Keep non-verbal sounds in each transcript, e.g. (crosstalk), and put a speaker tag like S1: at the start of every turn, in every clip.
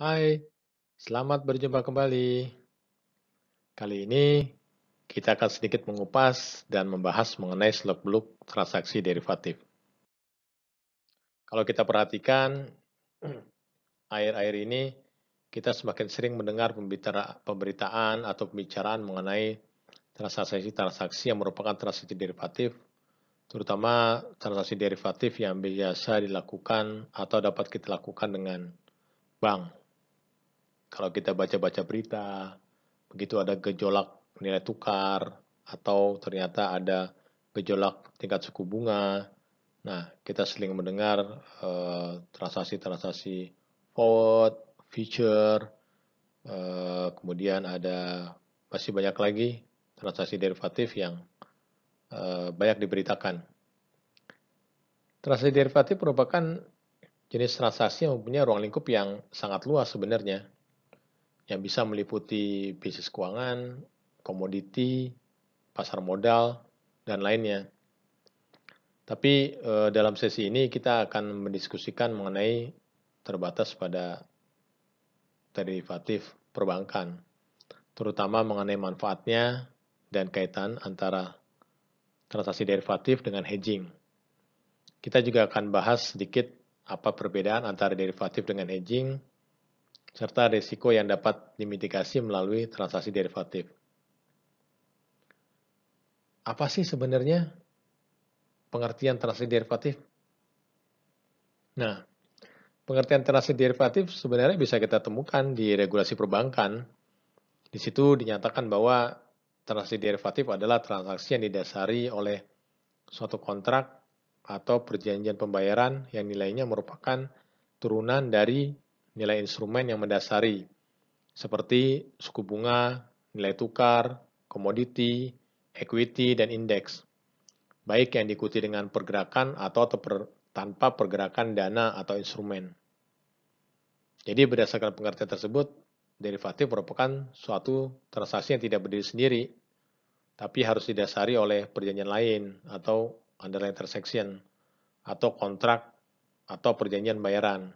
S1: Hai, selamat berjumpa kembali. Kali ini kita akan sedikit mengupas dan membahas mengenai seluk-beluk transaksi derivatif. Kalau kita perhatikan, (clears throat) air air ini kita semakin sering mendengar pemberitaan atau pembicaraan mengenai transaksi-transaksi yang merupakan transaksi derivatif, terutama transaksi derivatif yang biasa dilakukan atau dapat kita lakukan dengan bank kalau kita baca-baca berita, begitu ada gejolak nilai tukar, atau ternyata ada gejolak tingkat suku bunga. Nah, kita sering mendengar eh, transaksi-transaksi uh, forward, future, uh, kemudian ada masih banyak lagi transaksi derivatif yang uh, banyak diberitakan. Transaksi derivatif merupakan jenis transaksi yang mempunyai ruang lingkup yang sangat luas sebenarnya yang bisa meliputi bisnis keuangan, komoditi, pasar modal, dan lainnya. Tapi eh, dalam sesi ini kita akan mendiskusikan mengenai terbatas pada derivatif perbankan, terutama mengenai manfaatnya dan kaitan antara transaksi derivatif dengan hedging. Kita juga akan bahas sedikit apa perbedaan antara derivatif dengan hedging, serta risiko yang dapat dimitigasi melalui transaksi derivatif. Apa sih sebenarnya pengertian transaksi derivatif? Nah, pengertian transaksi derivatif sebenarnya bisa kita temukan di regulasi perbankan. Di situ dinyatakan bahwa transaksi derivatif adalah transaksi yang didasari oleh suatu kontrak atau perjanjian pembayaran yang nilainya merupakan turunan dari nilai instrumen yang mendasari, seperti suku bunga, nilai tukar, komoditi, equity, dan indeks, baik yang diikuti dengan pergerakan atau tanpa pergerakan dana atau instrumen. Jadi berdasarkan pengertian tersebut, derivatif merupakan suatu transaksi yang tidak berdiri sendiri, tapi harus didasari oleh perjanjian lain atau underlying transaction, atau kontrak, atau perjanjian bayaran.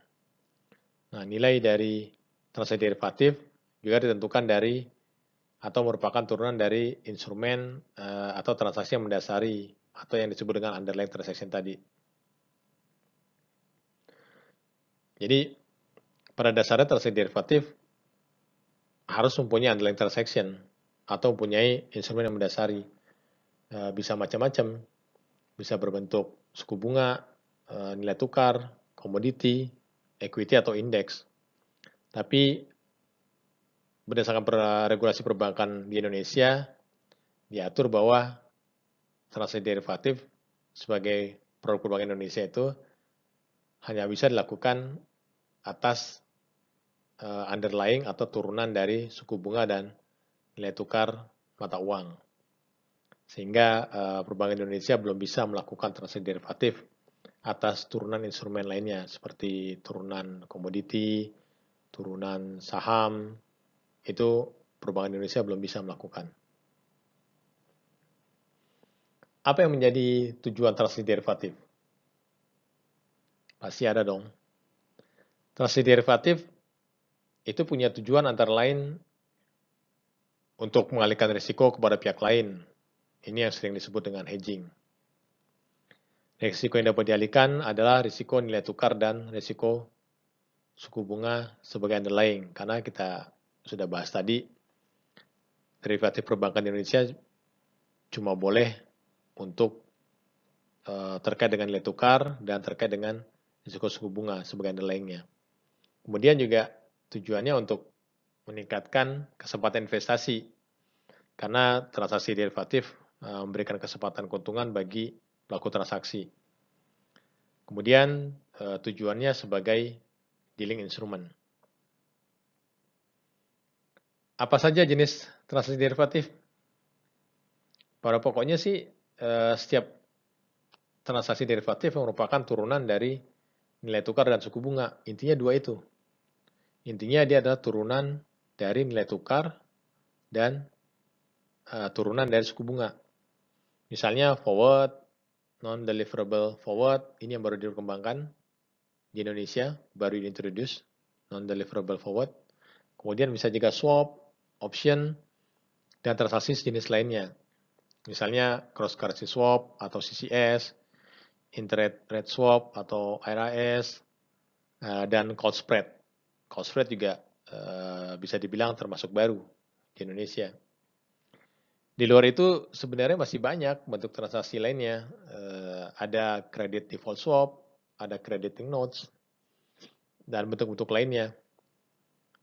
S1: Nah, nilai dari transaksi derivatif juga ditentukan dari atau merupakan turunan dari instrumen uh, atau transaksi yang mendasari atau yang disebut dengan underlying transaction tadi. Jadi pada dasarnya transaksi derivatif harus mempunyai underlying transaction atau mempunyai instrumen yang mendasari. E, bisa macam-macam, bisa berbentuk suku bunga, e, nilai tukar, komoditi, equity atau indeks. Tapi berdasarkan regulasi perbankan di Indonesia diatur bahwa transaksi derivatif sebagai produk perbankan Indonesia itu hanya bisa dilakukan atas eh, underlying atau turunan dari suku bunga dan nilai tukar mata uang. Sehingga uh, perbankan Indonesia belum bisa melakukan transaksi derivatif atas turunan instrumen lainnya seperti turunan komoditi, turunan saham, itu perbankan Indonesia belum bisa melakukan. Apa yang menjadi tujuan transaksi derivatif? Pasti ada dong. Transaksi derivatif itu punya tujuan antara lain untuk mengalihkan risiko kepada pihak lain. Ini yang sering disebut dengan hedging. Risiko yang dapat dialihkan adalah risiko nilai tukar dan risiko suku bunga sebagai underlying. Karena kita sudah bahas tadi, derivatif perbankan di Indonesia cuma boleh untuk e, terkait dengan nilai tukar dan terkait dengan risiko suku bunga sebagai underlyingnya. Kemudian juga tujuannya untuk meningkatkan kesempatan investasi karena transaksi derivatif eh, memberikan kesempatan keuntungan bagi pelaku transaksi. Kemudian eh, tujuannya sebagai dealing instrument. Apa saja jenis transaksi derivatif? Pada pokoknya sih eh, setiap transaksi derivatif merupakan turunan dari nilai tukar dan suku bunga. Intinya dua itu. Intinya dia adalah turunan dari nilai tukar dan uh, turunan dari suku bunga. Misalnya forward, non-deliverable forward, ini yang baru dikembangkan di Indonesia, baru diintroduce, non-deliverable forward. Kemudian bisa juga swap, option, dan transaksi jenis lainnya. Misalnya cross-currency swap atau CCS, interest rate swap atau IRS, eh, dan call spread. Call spread juga eh, bisa dibilang termasuk baru di Indonesia. Di luar itu sebenarnya masih banyak bentuk transaksi lainnya. Uh, ada kredit default swap, ada crediting notes, dan bentuk-bentuk lainnya.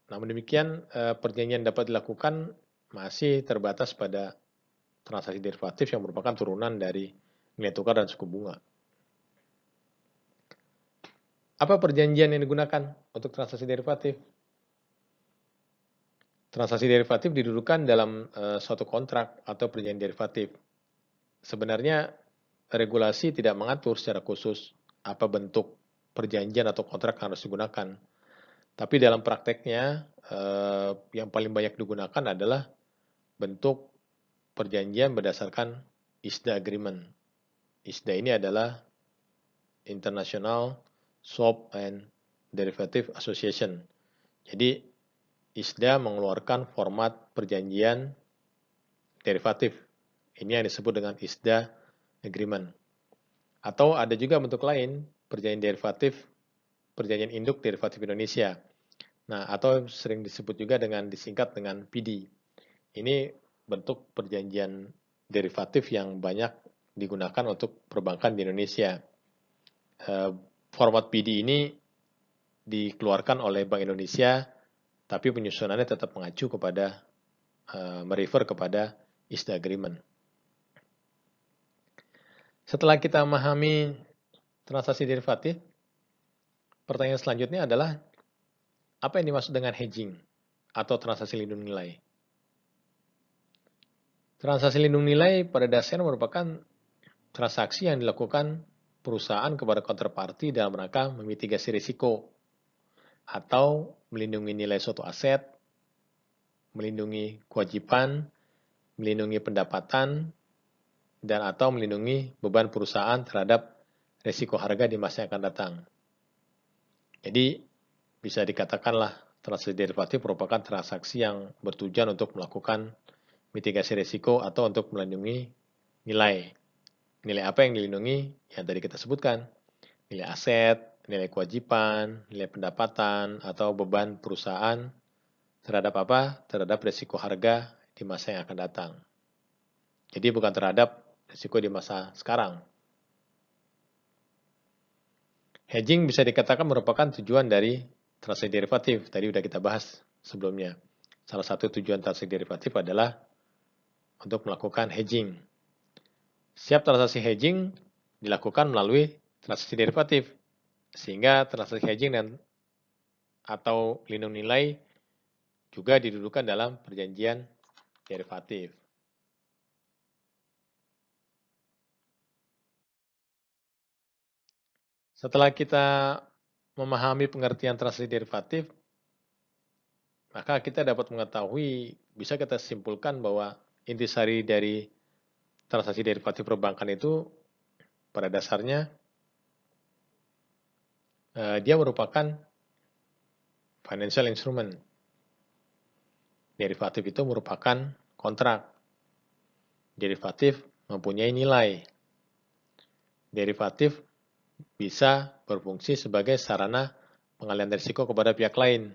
S1: Namun demikian, uh, perjanjian dapat dilakukan masih terbatas pada transaksi derivatif yang merupakan turunan dari nilai tukar dan suku bunga. Apa perjanjian yang digunakan untuk transaksi derivatif? Transaksi derivatif didudukan dalam uh, suatu kontrak atau perjanjian derivatif. Sebenarnya regulasi tidak mengatur secara khusus apa bentuk perjanjian atau kontrak yang harus digunakan. Tapi dalam prakteknya uh, yang paling banyak digunakan adalah bentuk perjanjian berdasarkan ISDA agreement. ISDA ini adalah International Swap and Derivative Association. Jadi ISDA mengeluarkan format perjanjian derivatif. Ini yang disebut dengan ISDA agreement. Atau ada juga bentuk lain, perjanjian derivatif, perjanjian induk derivatif Indonesia. Nah, atau sering disebut juga dengan disingkat dengan PD. Ini bentuk perjanjian derivatif yang banyak digunakan untuk perbankan di Indonesia. Eh, format PD ini dikeluarkan oleh Bank Indonesia tapi penyusunannya tetap mengacu kepada uh, merefer kepada is the agreement. Setelah kita memahami transaksi derivatif, pertanyaan selanjutnya adalah apa yang dimaksud dengan hedging atau transaksi lindung nilai? Transaksi lindung nilai pada dasarnya merupakan transaksi yang dilakukan perusahaan kepada counterparty dalam rangka memitigasi risiko atau melindungi nilai suatu aset, melindungi kewajiban, melindungi pendapatan, dan atau melindungi beban perusahaan terhadap risiko harga di masa yang akan datang. Jadi, bisa dikatakanlah transaksi derivatif merupakan transaksi yang bertujuan untuk melakukan mitigasi risiko atau untuk melindungi nilai. Nilai apa yang dilindungi? Yang tadi kita sebutkan. Nilai aset, nilai kewajiban, nilai pendapatan, atau beban perusahaan terhadap apa? Terhadap risiko harga di masa yang akan datang. Jadi bukan terhadap risiko di masa sekarang. Hedging bisa dikatakan merupakan tujuan dari transaksi derivatif. Tadi sudah kita bahas sebelumnya. Salah satu tujuan transaksi derivatif adalah untuk melakukan hedging. Setiap transaksi hedging dilakukan melalui transaksi derivatif sehingga transaksi hedging dan atau lindung nilai juga didudukan dalam perjanjian derivatif. Setelah kita memahami pengertian transaksi derivatif, maka kita dapat mengetahui, bisa kita simpulkan bahwa intisari dari transaksi derivatif perbankan itu pada dasarnya Eh, dia merupakan financial instrument. Derivatif itu merupakan kontrak. Derivatif mempunyai nilai. Derivatif bisa berfungsi sebagai sarana pengalian risiko kepada pihak lain.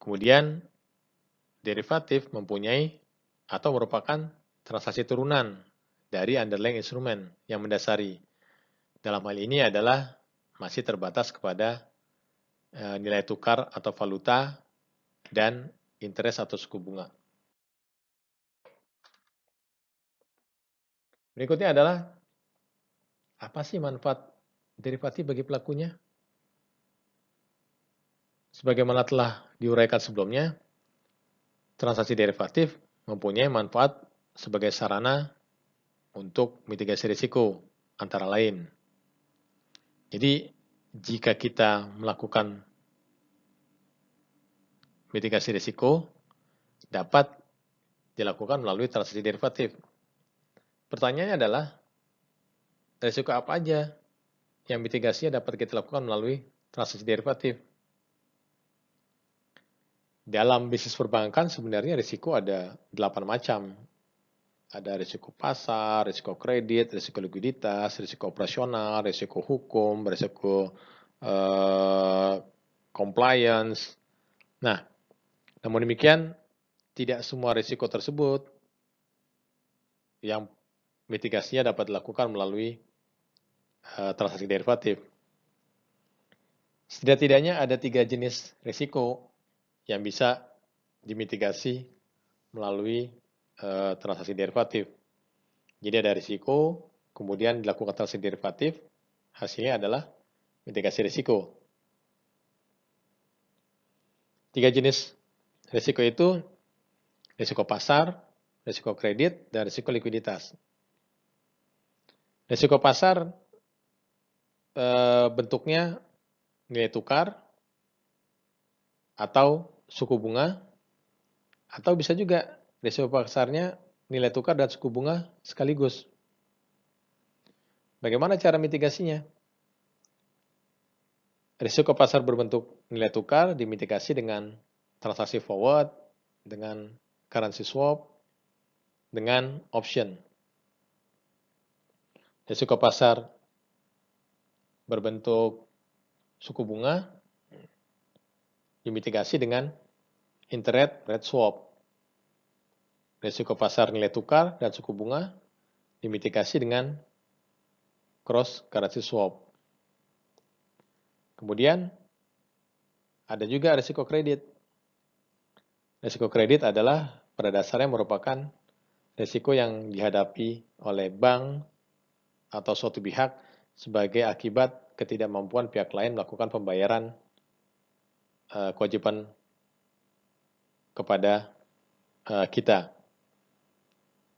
S1: Kemudian, derivatif mempunyai atau merupakan transaksi turunan dari underlying instrument yang mendasari dalam hal ini adalah masih terbatas kepada eh, nilai tukar atau valuta dan interest atau suku bunga. Berikutnya adalah apa sih manfaat derivatif bagi pelakunya? Sebagaimana telah diuraikan sebelumnya, transaksi derivatif mempunyai manfaat sebagai sarana untuk mitigasi risiko antara lain jadi jika kita melakukan mitigasi risiko dapat dilakukan melalui transaksi derivatif. Pertanyaannya adalah risiko apa aja yang mitigasinya dapat kita lakukan melalui transaksi derivatif. Dalam bisnis perbankan sebenarnya risiko ada 8 macam ada risiko pasar, risiko kredit, risiko likuiditas, risiko operasional, risiko hukum, risiko uh, compliance. Nah, namun demikian tidak semua risiko tersebut yang mitigasinya dapat dilakukan melalui uh, transaksi derivatif. Setidak-tidaknya ada tiga jenis risiko yang bisa dimitigasi melalui Eh, transaksi derivatif. Jadi ada risiko, kemudian dilakukan transaksi derivatif, hasilnya adalah mitigasi risiko. Tiga jenis risiko itu, risiko pasar, risiko kredit, dan risiko likuiditas. Risiko pasar eh, bentuknya nilai tukar, atau suku bunga, atau bisa juga Resiko pasarnya, nilai tukar dan suku bunga sekaligus. Bagaimana cara mitigasinya? Risiko pasar berbentuk nilai tukar dimitigasi dengan transaksi forward, dengan currency swap, dengan option. Risiko pasar berbentuk suku bunga dimitigasi dengan interest rate swap. Resiko pasar nilai tukar dan suku bunga dimitigasi dengan cross currency swap. Kemudian ada juga resiko kredit. Resiko kredit adalah pada dasarnya merupakan resiko yang dihadapi oleh bank atau suatu pihak sebagai akibat ketidakmampuan pihak lain melakukan pembayaran eh, kewajiban kepada eh, kita.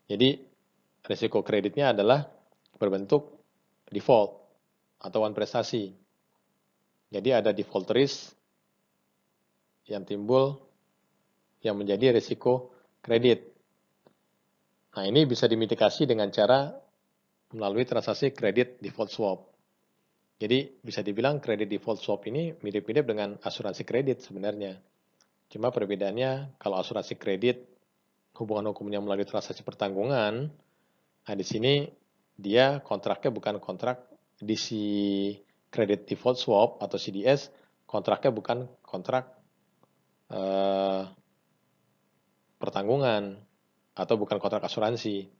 S1: Jadi risiko kreditnya adalah berbentuk default atau one prestasi. Jadi ada default risk yang timbul yang menjadi risiko kredit. Nah, ini bisa dimitigasi dengan cara melalui transaksi kredit default swap. Jadi bisa dibilang kredit default swap ini mirip-mirip dengan asuransi kredit sebenarnya. Cuma perbedaannya kalau asuransi kredit hubungan hukumnya melalui transaksi pertanggungan, nah di sini dia kontraknya bukan kontrak di si credit default swap atau CDS, kontraknya bukan kontrak eh, pertanggungan atau bukan kontrak asuransi,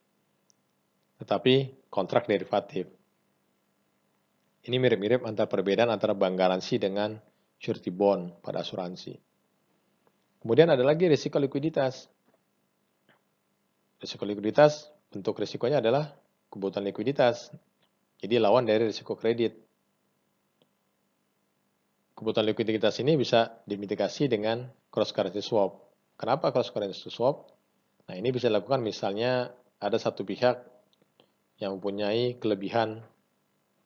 S1: tetapi kontrak derivatif. Ini mirip-mirip antara perbedaan antara bank garansi dengan surety bond pada asuransi. Kemudian ada lagi risiko likuiditas. Risiko likuiditas, bentuk risikonya adalah kebutuhan likuiditas. Jadi lawan dari risiko kredit. Kebutuhan likuiditas ini bisa dimitigasi dengan cross currency swap. Kenapa cross currency swap? Nah, ini bisa dilakukan misalnya ada satu pihak yang mempunyai kelebihan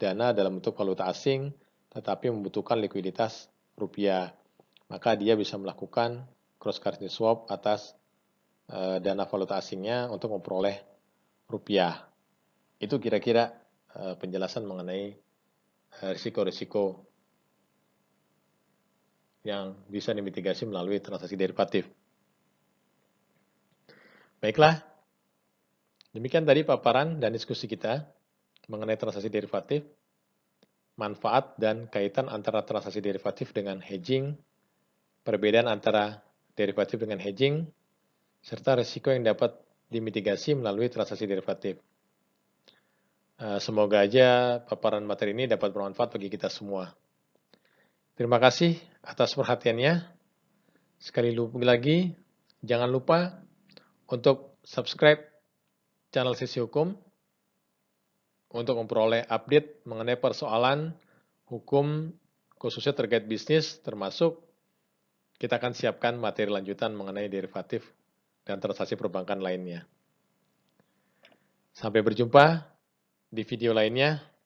S1: dana dalam bentuk valuta asing tetapi membutuhkan likuiditas rupiah. Maka dia bisa melakukan cross currency swap atas Eh, dana valuta asingnya untuk memperoleh rupiah. Itu kira-kira eh, penjelasan mengenai eh, risiko-risiko yang bisa dimitigasi melalui transaksi derivatif. Baiklah, demikian tadi paparan dan diskusi kita mengenai transaksi derivatif, manfaat dan kaitan antara transaksi derivatif dengan hedging, perbedaan antara derivatif dengan hedging, serta risiko yang dapat dimitigasi melalui transaksi derivatif. Eh, semoga aja paparan materi ini dapat bermanfaat bagi kita semua. Terima kasih atas perhatiannya. Sekali lagi, jangan lupa untuk subscribe channel Sisi Hukum untuk memperoleh update mengenai persoalan hukum khususnya terkait bisnis termasuk kita akan siapkan materi lanjutan mengenai derivatif dan transaksi perbankan lainnya. Sampai berjumpa di video lainnya.